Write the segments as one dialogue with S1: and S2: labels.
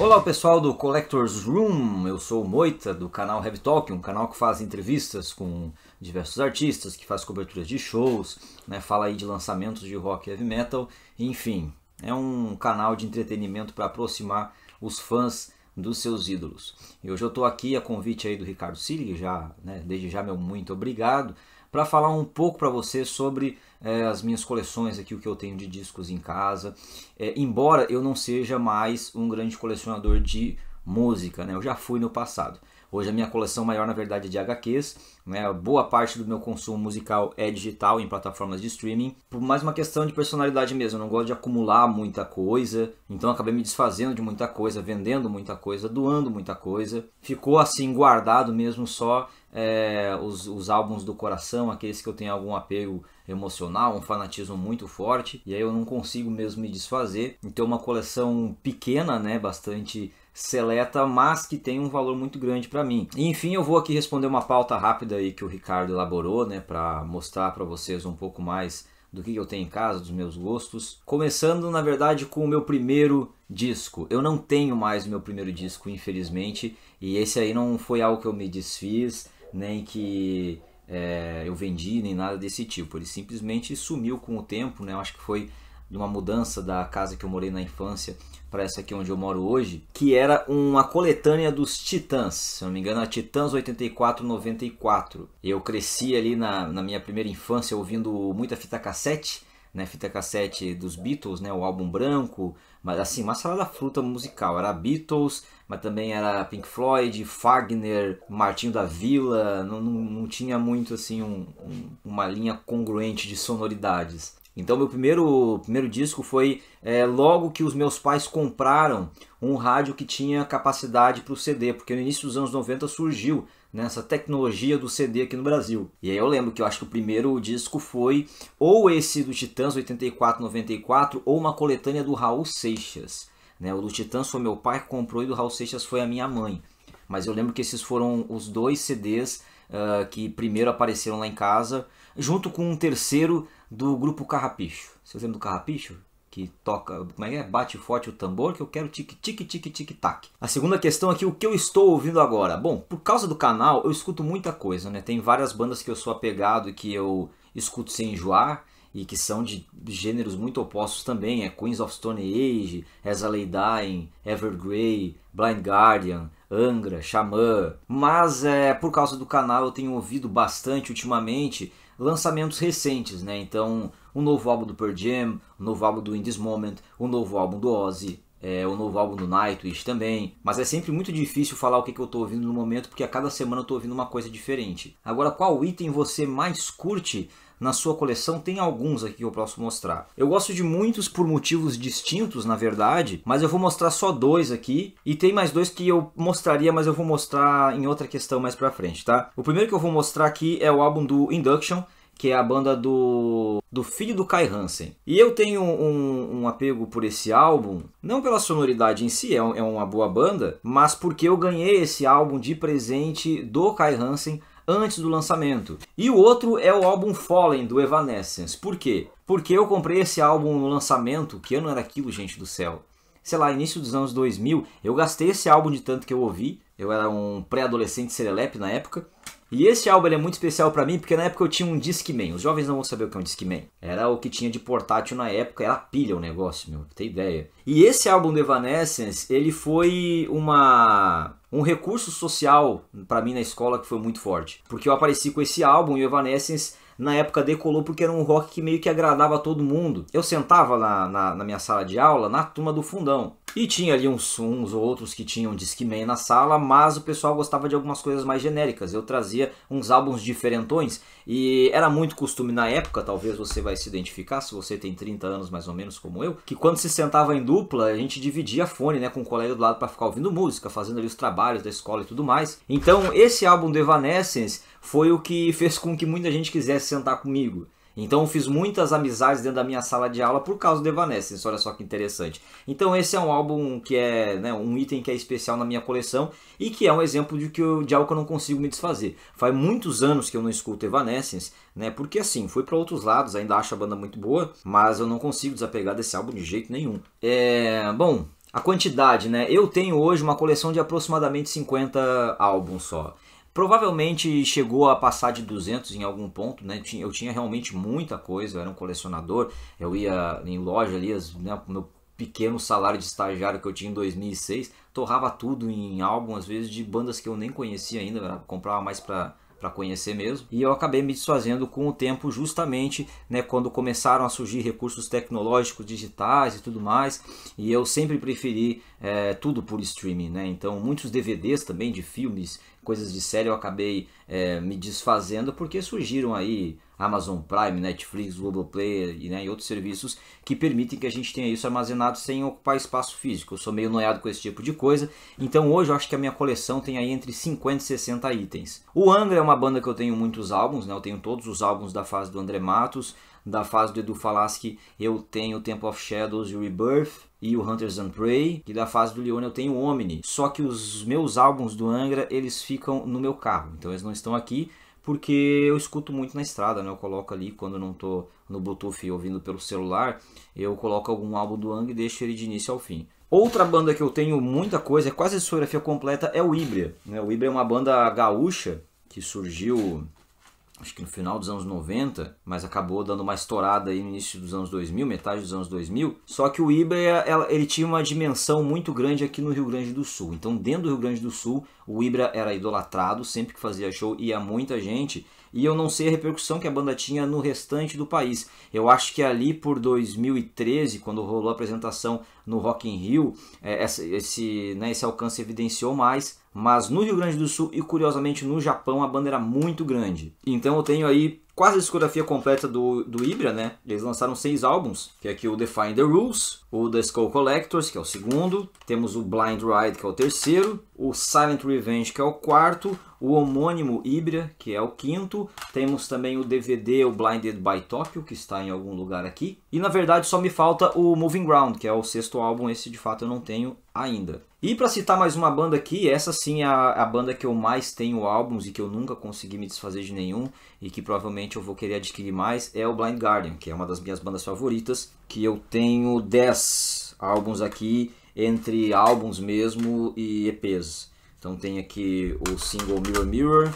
S1: Olá pessoal do Collectors Room, eu sou o Moita do canal Heavy Talk, um canal que faz entrevistas com diversos artistas, que faz coberturas de shows, né, fala aí de lançamentos de rock e heavy metal, enfim, é um canal de entretenimento para aproximar os fãs dos seus ídolos. E hoje eu estou aqui a convite aí do Ricardo Silli, já, né, desde já meu muito obrigado, para falar um pouco para você sobre é, as minhas coleções aqui, o que eu tenho de discos em casa. É, embora eu não seja mais um grande colecionador de música, né? eu já fui no passado. Hoje a minha coleção maior, na verdade, é de HQs. Né? Boa parte do meu consumo musical é digital em plataformas de streaming. Por mais uma questão de personalidade mesmo. Eu não gosto de acumular muita coisa. Então acabei me desfazendo de muita coisa, vendendo muita coisa, doando muita coisa. Ficou assim guardado mesmo só é, os, os, álbuns do coração, aqueles que eu tenho algum apego emocional, um fanatismo muito forte, e aí eu não consigo mesmo me desfazer. Então, uma coleção pequena, né, bastante seleta, mas que tem um valor muito grande para mim. E, enfim, eu vou aqui responder uma pauta rápida aí que o Ricardo elaborou, né, para mostrar para vocês um pouco mais do que eu tenho em casa, dos meus gostos. Começando, na verdade, com o meu primeiro disco. Eu não tenho mais o meu primeiro disco, infelizmente, e esse aí não foi algo que eu me desfiz nem que é, eu vendi, nem nada desse tipo. Ele simplesmente sumiu com o tempo, né? Eu acho que foi de uma mudança da casa que eu morei na infância para essa aqui onde eu moro hoje, que era uma coletânea dos Titãs, se não me engano, a Titãs 84-94. Eu cresci ali na, na minha primeira infância ouvindo muita fita cassete, né, fita cassete dos Beatles, né, o álbum branco, mas assim, uma salada fruta musical. Era Beatles, mas também era Pink Floyd, Fagner, Martinho da Vila. Não, não, não tinha muito assim um, um, uma linha congruente de sonoridades. Então meu primeiro, primeiro disco foi é, logo que os meus pais compraram um rádio que tinha capacidade para o CD, porque no início dos anos 90 surgiu nessa tecnologia do CD aqui no Brasil. E aí eu lembro que eu acho que o primeiro disco foi ou esse do Titãs 84-94 ou uma coletânea do Raul Seixas. Né? O do Titãs foi meu pai que comprou e do Raul Seixas foi a minha mãe. Mas eu lembro que esses foram os dois CDs uh, ah, que primeiro apareceram lá em casa, junto com um terceiro do grupo Carrapicho. Vocês lembram do Carrapicho? que toca, como é que é? Bate forte o tambor, que eu quero tic tic tic tic tac. A segunda questão aqui, o que eu estou ouvindo agora? Bom, por causa do canal, eu escuto muita coisa, né? Tem várias bandas que eu sou apegado e que eu escuto sem enjoar e que são de gêneros muito opostos também, é Queens of Stone Age, As I Lay Dying, Evergrey, Blind Guardian, Angra, Xamã. Mas é por causa do canal eu tenho ouvido bastante ultimamente lançamentos recentes, né? Então, o um novo álbum do Pearl Jam, o um novo álbum do In This Moment, o um novo álbum do Ozzy, é, o novo álbum do Nightwish também. Mas é sempre muito difícil falar o que, que eu estou ouvindo no momento, porque a cada semana eu estou ouvindo uma coisa diferente. Agora, qual item você mais curte na sua coleção, tem alguns aqui que eu posso mostrar. Eu gosto de muitos por motivos distintos, na verdade, mas eu vou mostrar só dois aqui e tem mais dois que eu mostraria, mas eu vou mostrar em outra questão mais pra frente, tá? O primeiro que eu vou mostrar aqui é o álbum do Induction, que é a banda do, do filho do Kai Hansen. E eu tenho um, um, apego por esse álbum, não pela sonoridade em si, é, um, é uma boa banda, mas porque eu ganhei esse álbum de presente do Kai Hansen antes do lançamento. E o outro é o álbum Fallen do Evanescence. Por quê? Porque eu comprei esse álbum no lançamento, que ano era aquilo, gente do céu? Sei lá, início dos anos 2000, eu gastei esse álbum de tanto que eu ouvi. Eu era um pré-adolescente serelepe na época. E esse álbum é muito especial para mim porque na época eu tinha um Discman. Os jovens não vão saber o que é um Discman. Era o que tinha de portátil na época, era pilha o negócio, meu, tem ideia. E esse álbum do Evanescence, ele foi uma um recurso social para mim na escola que foi muito forte, porque eu apareci com esse álbum e o Evanescence na época decolou porque era um rock que meio que agradava a todo mundo. Eu sentava na, na, na minha sala de aula, na turma do fundão. E tinha ali uns, uns ou outros que tinham Discman na sala, mas o pessoal gostava de algumas coisas mais genéricas. Eu trazia uns álbuns diferentões e era muito costume na época, talvez você vai se identificar, se você tem 30 anos mais ou menos como eu, que quando se sentava em dupla, a gente dividia a fone né, com o um colega do lado para ficar ouvindo música, fazendo ali os trabalhos da escola e tudo mais. Então esse álbum do Evanescence foi o que fez com que muita gente quisesse sentar comigo. Então eu fiz muitas amizades dentro da minha sala de aula por causa do Evanescence, olha só que interessante. Então esse é um álbum que é né, um item que é especial na minha coleção e que é um exemplo de, que eu, de algo que eu não consigo me desfazer. Faz muitos anos que eu não escuto Evanescence, né? Porque assim, fui para outros lados, ainda acho a banda muito boa, mas eu não consigo desapegar desse álbum de jeito nenhum. É. Bom, a quantidade, né? Eu tenho hoje uma coleção de aproximadamente 50 álbuns só. Provavelmente chegou a passar de 200 em algum ponto, né? Eu tinha realmente muita coisa, eu era um colecionador, eu ia em loja ali, né, meu pequeno salário de estagiário que eu tinha em 2006, torrava tudo em álbum, às vezes de bandas que eu nem conhecia ainda, eu comprava mais para para conhecer mesmo. E eu acabei me desfazendo com o tempo justamente, né, quando começaram a surgir recursos tecnológicos digitais e tudo mais. E eu sempre preferi é, tudo por streaming, né? Então muitos DVDs também de filmes coisas de série eu acabei é, me desfazendo porque surgiram aí Amazon Prime, Netflix, Globoplay e, né, e outros serviços que permitem que a gente tenha isso armazenado sem ocupar espaço físico. Eu sou meio noiado com esse tipo de coisa, então hoje eu acho que a minha coleção tem aí entre 50 e 60 itens. O André é uma banda que eu tenho muitos álbuns, né? eu tenho todos os álbuns da fase do André Matos, da fase do Edu Falaschi eu tenho o Temple of Shadows e o Rebirth e o Hunters and Prey, e da fase do Leone eu tenho o Omni. Só que os meus álbuns do Angra, eles ficam no meu carro, então eles não estão aqui porque eu escuto muito na estrada, né? Eu coloco ali quando não tô no Bluetooth ouvindo pelo celular, eu coloco algum álbum do Angra e deixo ele de início ao fim. Outra banda que eu tenho muita coisa, é quase a discografia completa, é o Ibria. Né? O Ibria é uma banda gaúcha que surgiu acho que no final dos anos 90, mas acabou dando uma estourada aí no início dos anos 2000, metade dos anos 2000. Só que o Ibra, ela, ele tinha uma dimensão muito grande aqui no Rio Grande do Sul. Então, dentro do Rio Grande do Sul, o Ibra era idolatrado, sempre que fazia show ia muita gente. E eu não sei a repercussão que a banda tinha no restante do país. Eu acho que ali por 2013, quando rolou a apresentação no Rock in Rio, é, esse, né, esse alcance evidenciou mais mas no Rio Grande do Sul e curiosamente no Japão a banda era é muito grande. Então eu tenho aí quase a discografia completa do, do Ibra, né? Eles lançaram seis álbuns, que é aqui o Define the Rules, o The Skull Collectors, que é o segundo, temos o Blind Ride, que é o terceiro, o Silent Revenge, que é o quarto, o homônimo Híbrida que é o quinto. Temos também o DVD, o Blinded by Tokyo, que está em algum lugar aqui. E na verdade só me falta o Moving Ground, que é o sexto álbum, esse de fato eu não tenho ainda. E para citar mais uma banda aqui, essa sim é a, a, banda que eu mais tenho álbuns e que eu nunca consegui me desfazer de nenhum e que provavelmente eu vou querer adquirir mais, é o Blind Guardian, que é uma das minhas bandas favoritas, que eu tenho 10 álbuns aqui entre álbuns mesmo e EPs. Então tem aqui o single Mirror Mirror,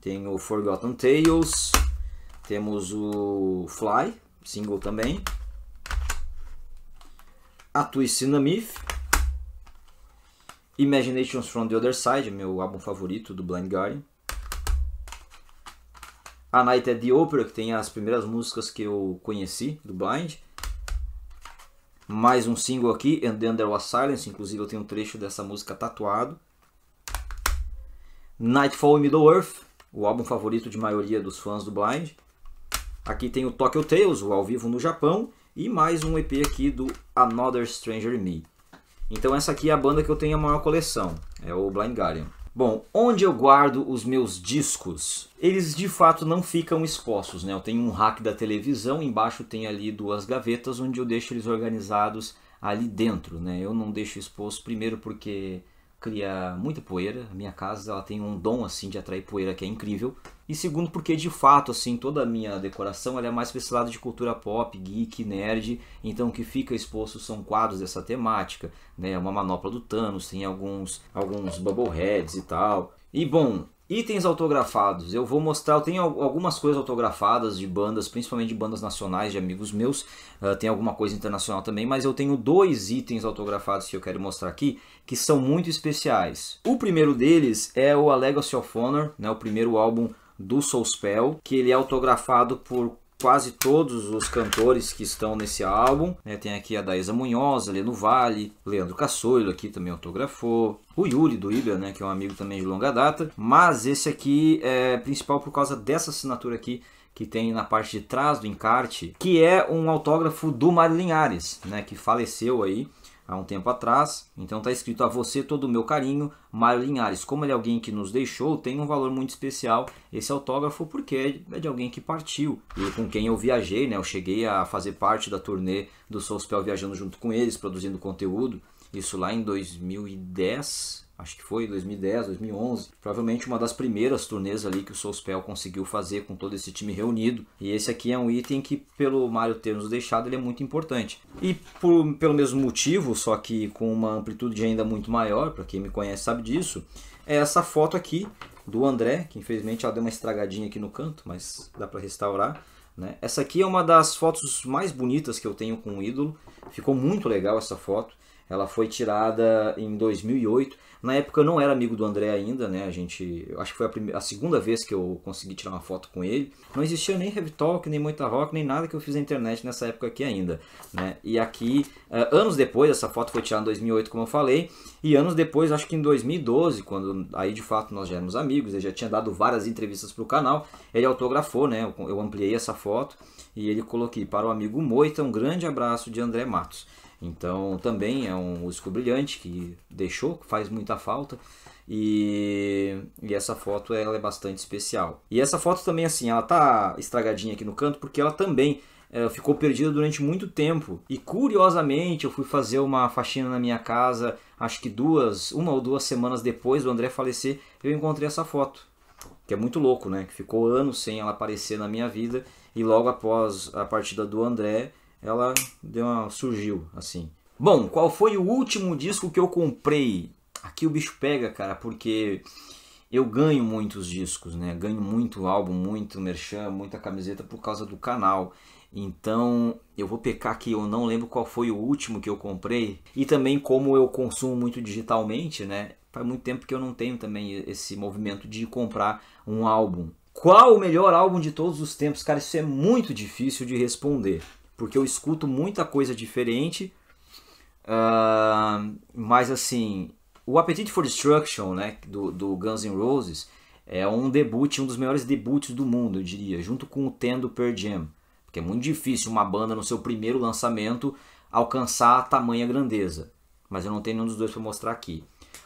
S1: tem o Forgotten Tales, temos o Fly, single também, a Twist in the Myth, Imaginations from the Other Side, meu álbum favorito do Blind Guardian, a Night at the Opera, que tem as primeiras músicas que eu conheci do Blind, mais um single aqui, And Then There Was Silence, inclusive eu tenho um trecho dessa música tatuado. Nightfall in Middle Earth, o álbum favorito de maioria dos fãs do Blind. Aqui tem o Tokyo Tales, o ao vivo no Japão, e mais um EP aqui do Another Stranger Me. Então essa aqui é a banda que eu tenho a maior coleção, é o Blind Guardian. Bom, onde eu guardo os meus discos? Eles de fato não ficam expostos, né? Eu tenho um rack da televisão, embaixo tem ali duas gavetas onde eu deixo eles organizados ali dentro, né? Eu não deixo exposto primeiro porque cria muita poeira. A minha casa ela tem um dom assim de atrair poeira que é incrível. E segundo, porque de fato, assim, toda a minha decoração é mais para esse lado de cultura pop, geek, nerd. Então o que fica exposto são quadros dessa temática, né? Uma manopla do Thanos, tem alguns, alguns bubbleheads e tal. E bom, Itens autografados. Eu vou mostrar, eu tenho algumas coisas autografadas de bandas, principalmente de bandas nacionais, de amigos meus. Uh, tem alguma coisa internacional também, mas eu tenho dois itens autografados que eu quero mostrar aqui, que são muito especiais. O primeiro deles é o A Legacy of Honor, né, o primeiro álbum do Soulspell, que ele é autografado por quase todos os cantores que estão nesse álbum. Né? Tem aqui a Daísa Munhoz, Leno Vale, Leandro Cassoilo aqui também autografou. O Yuri do Iber, né, que é um amigo também de longa data. Mas esse aqui é principal por causa dessa assinatura aqui que tem na parte de trás do encarte, que é um autógrafo do Mário Linhares, né, que faleceu aí há um tempo atrás. Então está escrito a você todo o meu carinho, Mário Linhares. Como ele é alguém que nos deixou, tem um valor muito especial esse autógrafo porque é, é de alguém que partiu e com quem eu viajei, né? Eu cheguei a fazer parte da turnê do Soulspell viajando junto com eles, produzindo conteúdo. Isso lá em 2010, acho que foi 2010, 2011, provavelmente uma das primeiras turnês ali que o Soulspell conseguiu fazer com todo esse time reunido. E esse aqui é um item que, pelo Mario ter nos deixado, ele é muito importante. E por, pelo mesmo motivo, só que com uma amplitude ainda muito maior, para quem me conhece sabe disso, é essa foto aqui do André, que infelizmente ela deu uma estragadinha aqui no canto, mas dá para restaurar. Né? Essa aqui é uma das fotos mais bonitas que eu tenho com o ídolo. Ficou muito legal essa foto. Ela foi tirada em 2008. Na época eu não era amigo do André ainda, né? A gente, acho que foi a, primeira, a segunda vez que eu consegui tirar uma foto com ele. Não existia nem Heavy Talk, nem muita Rock, nem nada que eu fiz na internet nessa época aqui ainda, né? E aqui, eh, anos depois, essa foto foi tirada em 2008, como eu falei, e anos depois, acho que em 2012, quando aí de fato nós já éramos amigos, ele já tinha dado várias entrevistas para o canal, ele autografou, né? Eu ampliei essa foto e ele coloquei para o amigo Moita, um grande abraço de André Matos. Então também é um músico brilhante que deixou, que faz muita falta. E, e, essa foto ela é bastante especial. E essa foto também assim, ela tá estragadinha aqui no canto porque ela também é, ficou perdida durante muito tempo. E curiosamente, eu fui fazer uma faxina na minha casa, acho que duas, uma ou duas semanas depois do André falecer, eu encontrei essa foto. Que é muito louco, né? Que ficou anos sem ela aparecer na minha vida. E logo após a partida do André, ela deu uma, surgiu assim. Bom, qual foi o último disco que eu comprei? Aqui o bicho pega, cara, porque eu ganho muitos discos, né? Ganho muito álbum, muito merchan, muita camiseta por causa do canal. Então, eu vou pecar que eu não lembro qual foi o último que eu comprei e também como eu consumo muito digitalmente, né? Faz muito tempo que eu não tenho também esse movimento de comprar um álbum. Qual o melhor álbum de todos os tempos? Cara, isso é muito difícil de responder porque eu escuto muita coisa diferente. Uh, mas assim, o Appetite for Destruction, né, do, do, Guns N' Roses, é um debut, um dos melhores debuts do mundo, eu diria, junto com o Ten do Jam, porque é muito difícil uma banda no seu primeiro lançamento alcançar a tamanha grandeza. Mas eu não tenho nenhum dos dois para mostrar aqui.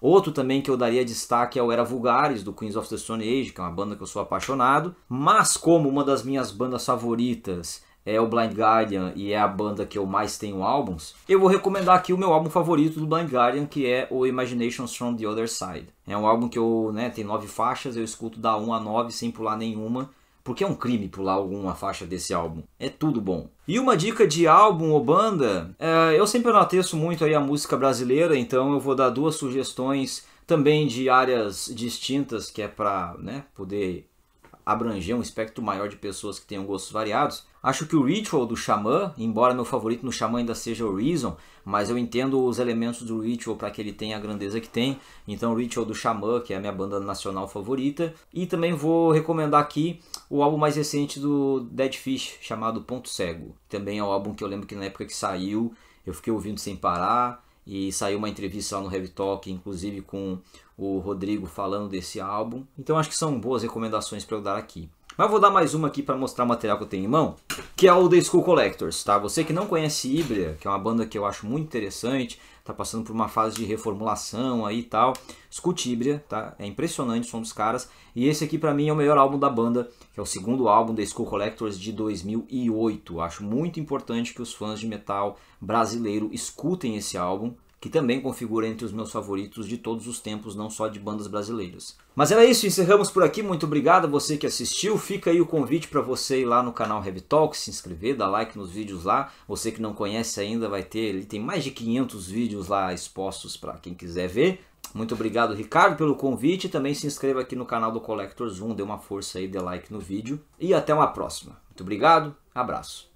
S1: Outro também que eu daria destaque é o Era Vulgares, do Queens of the Stone Age, que é uma banda que eu sou apaixonado. Mas como uma das minhas bandas favoritas é o Blind Guardian e é a banda que eu mais tenho álbuns, eu vou recomendar aqui o meu álbum favorito do Blind Guardian, que é o Imaginations from the Other Side. É um álbum que eu, né, tem nove faixas, eu escuto da 1 a 9 sem pular nenhuma, porque é um crime pular alguma faixa desse álbum. É tudo bom. E uma dica de álbum ou banda, é, eu sempre anoteço muito aí a música brasileira, então eu vou dar duas sugestões também de áreas distintas, que é para né, poder abranger um espectro maior de pessoas que tenham gostos variados. Acho que o Ritual do Xamã, embora meu favorito no Xamã ainda seja o Reason, mas eu entendo os elementos do Ritual para que ele tenha a grandeza que tem. Então o Ritual do Xamã, que é a minha banda nacional favorita. E também vou recomendar aqui o álbum mais recente do Dead Fish, chamado Ponto Cego. Também é um álbum que eu lembro que na época que saiu, eu fiquei ouvindo sem parar. E saiu uma entrevista lá no Heavy Talk, inclusive com o Rodrigo falando desse álbum. Então acho que são boas recomendações para eu dar aqui. Mas vou dar mais uma aqui para mostrar o material que eu tenho em mão, que é o The School Collectors, tá? Você que não conhece Ibria, que é uma banda que eu acho muito interessante, tá passando por uma fase de reformulação aí e tal, escute Ibria, tá? É impressionante o som dos caras. E esse aqui para mim é o melhor álbum da banda, que é o segundo álbum The School Collectors de 2008. Acho muito importante que os fãs de metal brasileiro escutem esse álbum, que também configura entre os meus favoritos de todos os tempos, não só de bandas brasileiras. Mas era isso, encerramos por aqui. Muito obrigado a você que assistiu. Fica aí o convite para você ir lá no canal Heavy Talk, se inscrever, dar like nos vídeos lá. Você que não conhece ainda vai ter, ele tem mais de 500 vídeos lá expostos para quem quiser ver. Muito obrigado, Ricardo, pelo convite. Também se inscreva aqui no canal do Collector Zoom, dê uma força aí, dê like no vídeo. E até uma próxima. Muito obrigado, abraço.